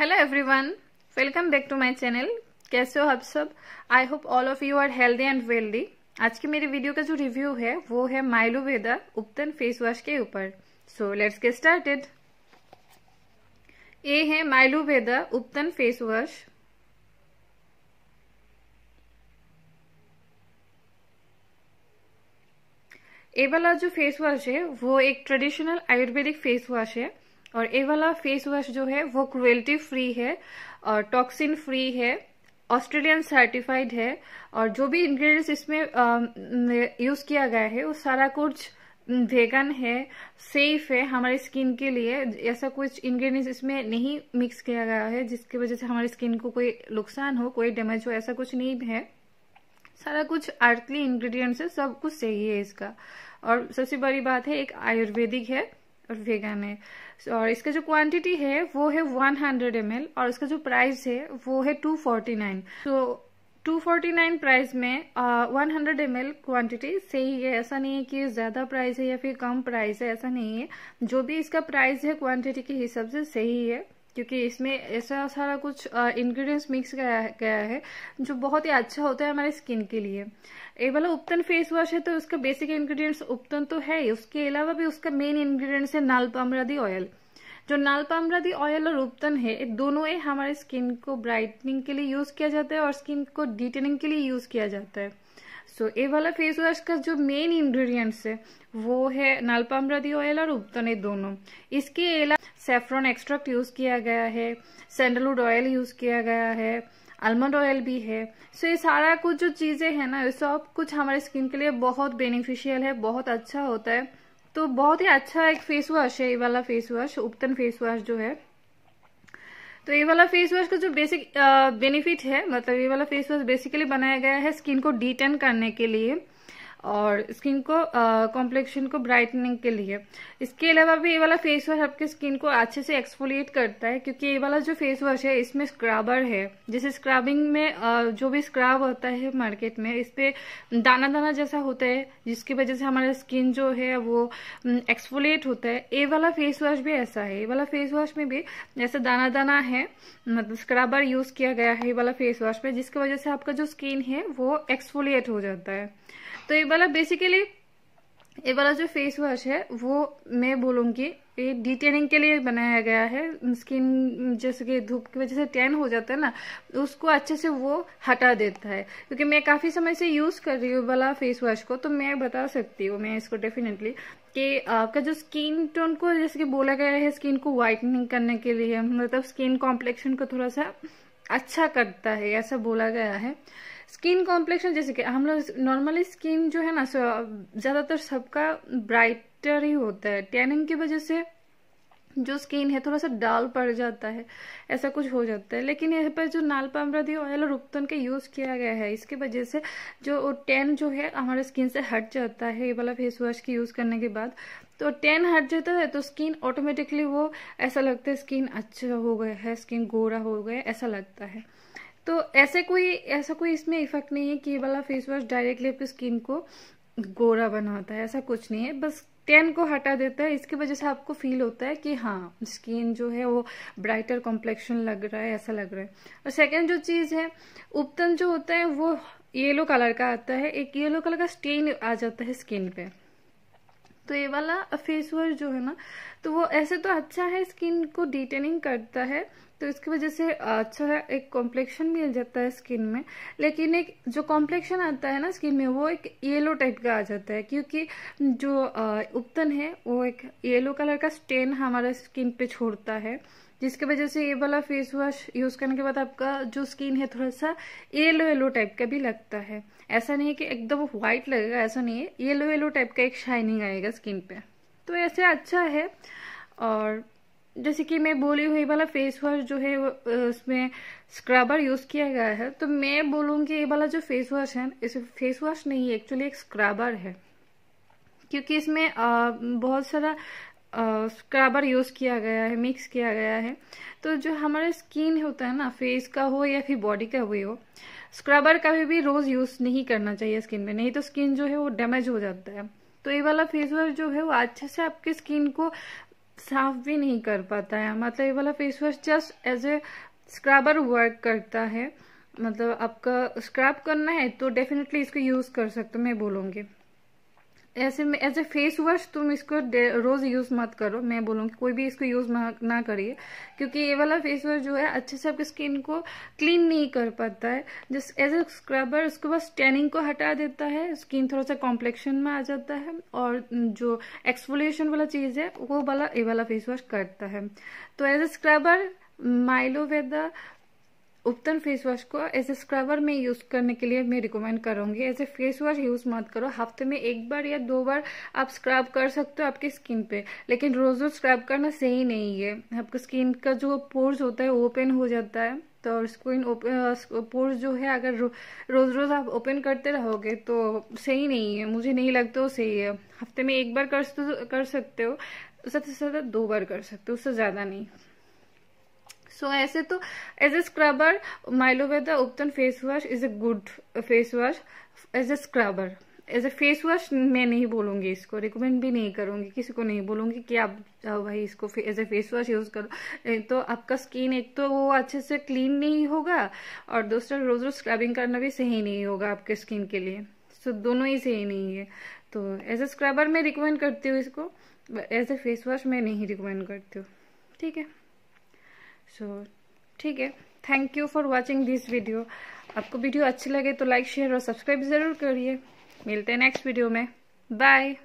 hello everyone welcome back to my channel कैसे हो आप सब I hope all of you are healthy and wealthy आज की मेरी वीडियो का जो रिव्यू है वो है माइलोवेदा उपतन फेस वॉश के ऊपर सो लेट्स गेट स्टार्टेड ए है माइलोवेदा उपतन फेस वॉश ए वाला जो फेस वॉश है वो एक ट्रेडिशनल आयुर्वेदिक फेस वॉश है और ये वाला फेस वॉश जो है वो क्रुएल्टी फ्री है और टॉक्सिन फ्री है ऑस्ट्रेलियन सर्टिफाइड है और जो भी इंग्रेडिएंट्स इसमें यूज किया गया है वो सारा कुछ वेगन है सेफ है हमारे स्किन के लिए ऐसा कुछ इंग्रेडिएंट्स इसमें नहीं मिक्स किया गया है जिसकी वजह से हमारी स्किन को कोई नुकसान हो कोई डैमेज हो ऐसा कुछ नहीं है सारा कुछ अर्थली इंग्रेडिएंट्स है सब कुछ सही है इसका और सबसे बड़ी बात है एक आयुर्वेदिक है और वेगन है और इसका जो क्वांटिटी है वो है 100 हंड्रेड और इसका जो प्राइस है वो है 249 तो 249 प्राइस में वन हंड्रेड एम क्वान्टिटी सही है ऐसा नहीं है कि ज़्यादा प्राइस है या फिर कम प्राइस है ऐसा नहीं है जो भी इसका प्राइस है क्वांटिटी के हिसाब से सही है क्योंकि इसमें ऐसा सारा कुछ इंग्रेडिएंट्स मिक्स गया गया है जो बहुत ही अच्छा होता है हमारे स्किन के लिए ये वाला उपतन फेस वॉश है तो उसका बेसिक इंग्रेडिएंट्स उपतन तो है ही उसके अलावा भी उसका मेन इंग्रेडिएंट्स है नाल पामरादी ऑयल जो नाल पामरादी ऑयल और उपतन है दोनों ही हमारे स्किन को ब्राइटनिंग के लिए यूज किया जाता है और स्किन को डिटेनिंग के लिए यूज किया जाता है सो so, ये वाला फेस वॉश का जो मेन इंग्रेडिएंट्स है वो है नालपामरदी ऑयल और उबतने दोनों इसके अलावा सेफ्रॉन एक्सट्रैक्ट यूज़ किया गया है सैंडलवुड ऑयल यूज़ किया गया है आलमंड ऑयल भी है सो so, ये सारा कुछ जो चीज़ें हैं ना ये सब कुछ हमारे स्किन के लिए बहुत बेनिफिशियल है बहुत अच्छा होता है तो बहुत ही अच्छा एक फेस वॉश है ये वाला face wash ubtan face wash जो है तो ये वाला फेस वॉश का जो बेसिक बेनिफिट uh, है मतलब ये वाला फेस वॉश बेसिकली बनाया गया है स्किन को डिटेन करने के लिए और स्किन को कॉम्प्लेक्शन को ब्राइटनिंग के लिए इसके अलावा भी ये वाला फेस वॉश आपके स्किन को अच्छे से एक्सफोलिएट करता है क्योंकि ये वाला जो फेस वॉश है इसमें स्क्रबर है जैसे स्क्रबिंग में uh, जो भी स्क्रब होता है मार्केट में इस पर दाना दाना जैसा होता है जिसकी वजह से हमारा स्किन जो है वो एक्सफोलिएट होता है ये वाला फेस वॉश भी ऐसा है ये वाला फेस वॉश में भी जैसे दाना दाना है मतलब स्क्रबर यूज किया गया है ये वाला फेस वॉश में जिसकी वजह से आपका जो स्किन है वो एक्सफोलिएट हो जाता है तो ये वाला बेसिकली ये वाला जो फेस वॉश है वो मैं बोलूँगी ये डिटेनिंग के लिए बनाया गया है स्किन जैसे कि धूप की वजह से टैन हो जाता है ना उसको अच्छे से वो हटा देता है क्योंकि मैं काफ़ी समय से यूज़ कर रही हूँ वाला फेस वॉश को तो मैं बता सकती हूँ मैं इसको डेफिनेटली कि आपका जो स्किन टोन को जैसे कि बोला गया है स्किन को वाइटनिंग करने के लिए मतलब स्किन कॉम्प्लेक्शन को थोड़ा सा अच्छा करता है ऐसा बोला गया है स्किन कॉम्प्लेक्शन जैसे कि हम लोग नॉर्मली स्किन जो है ना ज़्यादातर सबका ब्राइटर ही होता है टैनिंग की वजह से जो स्किन है थोड़ा सा डाल पड़ जाता है ऐसा कुछ हो जाता है लेकिन यहाँ पर जो नाल नालपामरादी ऑयल और उपतन का यूज़ किया गया है इसकी वजह से जो टेन जो है हमारे स्किन से हट जाता है ये वाला फेस वॉश की यूज़ करने के बाद तो टेन हट जाता है तो स्किन ऑटोमेटिकली वो ऐसा लगता है स्किन अच्छा हो गया है स्किन गोरा हो गया ऐसा लगता है तो ऐसे कोई ऐसा कोई इसमें इफेक्ट नहीं है कि ये वाला फेस वॉश डायरेक्टली आपकी स्किन को गोरा बनाता है ऐसा कुछ नहीं है बस टेन को हटा देता है इसकी वजह से आपको फील होता है कि हाँ स्किन जो है वो ब्राइटर कॉम्प्लेक्शन लग रहा है ऐसा लग रहा है और सेकेंड जो चीज़ है उपतन जो होता है वो येलो कलर का आता है एक येलो कलर का स्टेन आ जाता है स्किन पे तो ये वाला फेस वॉश जो है ना तो वो ऐसे तो अच्छा है स्किन को डिटेनिंग करता है तो इसकी वजह से अच्छा है एक कॉम्प्लेक्शन भी आ जाता है स्किन में लेकिन एक जो कॉम्प्लेक्शन आता है ना स्किन में वो एक येलो टाइप का आ जाता है क्योंकि जो उपतन है वो एक येलो कलर का स्टेन हमारे स्किन पे छोड़ता है जिसकी वजह से ये वाला फेस वॉश यूज करने के बाद आपका जो स्किन है थोड़ा सा येलो येलो टाइप का भी लगता है ऐसा नहीं है कि एकदम व्हाइट लगेगा ऐसा नहीं है येलो येलो टाइप का एक शाइनिंग आएगा स्किन पे तो ऐसे अच्छा है और जैसे कि मैं बोली हुई वाला फेस वॉश जो है उसमें स्क्रबर यूज़ किया गया है तो मैं बोलूँगी ये वाला जो फेस वॉश है इस फेस वॉश नहीं है एक्चुअली एक स्क्रबर है क्योंकि इसमें बहुत सारा स्क्रबर यूज़ किया गया है मिक्स किया गया है तो जो हमारा स्किन होता है ना फेस का हो या फिर बॉडी का हुई हो स्क्रबर कभी भी रोज़ यूज़ नहीं करना चाहिए स्किन में नहीं तो स्किन जो है वो डैमेज हो जाता है तो ये वाला फेस वॉश जो है वो अच्छे से आपके स्किन को साफ भी नहीं कर पाता है मतलब ये वाला face wash just as a scrubber work करता है मतलब आपका स्क्रब करना है तो डेफिनेटली इसको यूज़ कर सकते हो मैं बोलूँगी ऐसे में एज ए फेस वॉश तुम इसको रोज़ यूज़ मत करो मैं बोलूँगी कोई भी इसको यूज़ ना करिए क्योंकि ये वाला फेस वॉश जो है अच्छे से आपकी स्किन को क्लीन नहीं कर पाता है जिस एज ए स्क्रबर उसके बाद स्टेनिंग को हटा देता है स्किन थोड़ा सा कॉम्प्लेक्शन में आ जाता है और जो एक्सफोलिएशन वाला चीज़ है वो वाला ये वाला फेस वॉश करता है तो as a scrubber Myloveda ubtan face wash को एज ए स्क्रबर में यूज करने के लिए मैं रिकमेंड करूंगी as a face wash use मत करो हफ्ते में एक बार या दो बार आप स्क्रब कर सकते हो आपकी स्किन पे लेकिन रोज रोज स्क्रब करना सही नहीं है आपकी स्किन का जो पोर्स होता है ओपन हो जाता है तो स्किन पोर्स जो है अगर रो, रोज रोज आप ओपन करते रहोगे तो सही नहीं है मुझे नहीं लगता वो सही है हफ्ते में एक बार कर, कर सकते हो सबसे ज्यादा दो बार कर सकते हो उससे ज्यादा नहीं सो so, ऐसे तो as a scrubber Myloveda ubtan face wash is a good face wash as a scrubber as a face wash मैं नहीं बोलूंगी इसको रिकमेंड भी नहीं करूँगी किसी को नहीं बोलूंगी कि आप जाओ भाई इसको as a face wash use करो तो आपका स्किन एक तो वो अच्छे से क्लीन नहीं होगा और दूसरा रोज़ रोज़ स्क्रबिंग करना भी सही नहीं होगा आपके स्किन के लिए सो so, दोनों ही सही नहीं है तो एज ए स्क्रबर मैं रिकमेंड करती हूँ इसको एज ए फेस वॉश मैं नहीं रिकमेंड करती हूँ ठीक है सो ठीक है thank you for watching this video आपको वीडियो अच्छी लगे तो लाइक शेयर और सब्सक्राइब ज़रूर करिए मिलते हैं नेक्स्ट वीडियो में बाय